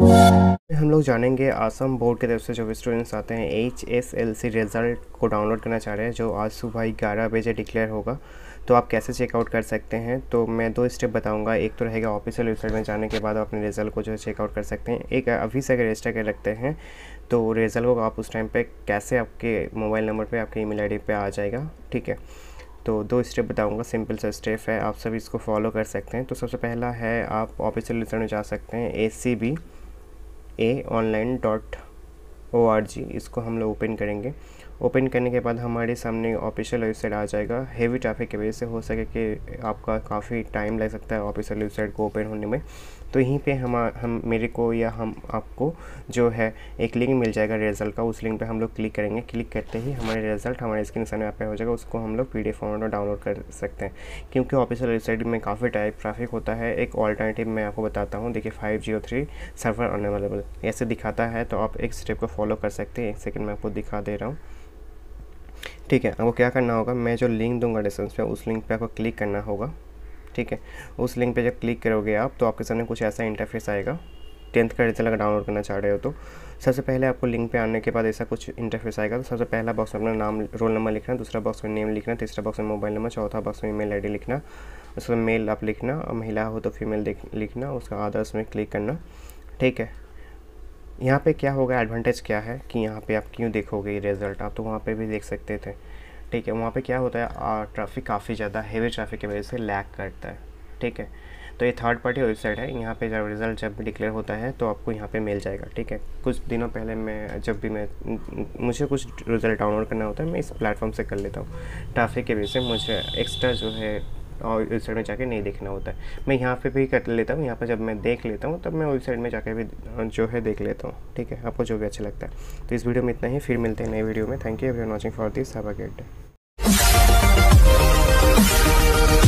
हम लोग जानेंगे आसम बोर्ड की तरफ से जो भी स्टूडेंट्स आते हैं H S L C result को डाउनलोड करना चाह रहे हैं जो आज सुबह ग्यारह बजे डिक्लेयर होगा तो आप कैसे चेकआउट कर सकते हैं तो मैं दो स्टेप बताऊंगा एक तो रहेगा ऑफिशियल वेबसाइट में जाने के बाद आप अपने रिज़ल्ट को जो है चेकआउट कर सकते हैं एक अभी से अगर रजिस्टर कर रखते हैं तो रिज़ल्ट को आप उस टाइम पर कैसे आपके मोबाइल नंबर पर आपके ई मेल आई डी पर आ जाएगा ठीक है तो दो स्टेप बताऊंगा सिंपल सा स्टेप है आप सभी इसको फॉलो कर सकते हैं तो सबसे पहला है आप ऑफिशियल वेबसाइट में जा सकते हैं A C B a online dot O R G इसको हम लोग ओपन करेंगे ओपन करने के बाद हमारे सामने ऑफिशियल वेबसाइट आ जाएगा हेवी ट्रैफिक की वजह से हो सके कि आपका काफ़ी टाइम लग सकता है ऑफिशियल वेबसाइट को ओपन होने में तो यहीं पे हम हम मेरे को या हम आपको जो है एक लिंक मिल जाएगा रिजल्ट का उस लिंक पे हम लोग क्लिक करेंगे क्लिक करते ही हमारे रिजल्ट हमारे स्क्रीन सामने आप हो जाएगा उसको हम लोग पी डी फॉर्मेट में डाउनलोड कर सकते हैं क्योंकि ऑफिशियल वेबसाइट में काफ़ी टाइप ट्रैफिक होता है एक ऑल्टरनेटिव मैं आपको बताता हूँ देखिए five zero three server unavailable ऐसे दिखाता है तो आप एक स्टेप को फॉलो कर सकते हैं एक सेकेंड मैं आपको दिखा दे रहा हूँ ठीक है आपको क्या करना होगा मैं जो लिंक दूंगा डिस्क्रिप्शन पे उस लिंक पे आपको क्लिक करना होगा ठीक है उस लिंक पे जब क्लिक करोगे आप तो आपके सामने कुछ ऐसा इंटरफेस आएगा टेंथ का रिजल्ट अगर डाउनलोड करना चाह रहे हो तो सबसे पहले आपको लिंक पे आने के बाद ऐसा कुछ इंटरफेस आएगा तो सबसे पहला बॉक्स में अपना नाम रोल नंबर लिखना दूसरा बॉक्स में नेम लिखना तीसरा बॉक्स में मोबाइल नंबर चौथा बॉक्स में ईमेल आई लिखना उसमें मेल आप लिखना महिला हो तो फीमेल लिखना उसका आधार उसमें क्लिक करना ठीक है यहाँ पे क्या होगा एडवांटेज क्या है कि यहाँ पे आप क्यों देखोगे रिजल्ट आप तो वहाँ पे भी देख सकते थे ठीक है वहाँ पे क्या होता है ट्रैफिक काफ़ी ज़्यादा हेवी ट्रैफिक की वजह से लैक करता है ठीक है तो ये थर्ड पार्टी वेबसाइट है यहाँ पे जब रिज़ल्ट जब भी डिक्लेयर होता है तो आपको यहाँ पे मिल जाएगा ठीक है कुछ दिनों पहले मैं जब भी मैं मुझे कुछ रिज़ल्ट डाउनलोड करना होता है मैं इस प्लेटफॉर्म से कर लेता हूँ ट्रैफिक की वजह से मुझे एक्स्ट्रा जो है और उस साइड में जाके नहीं देखना होता है मैं यहाँ पे भी कर लेता हूँ यहाँ पर जब मैं देख लेता हूँ तब मैं उस साइड में जाके भी जो है देख लेता हूँ ठीक है आपको जो भी अच्छा लगता है तो इस वीडियो में इतना ही फिर मिलते हैं नई वीडियो में thank you every watching for this have a great day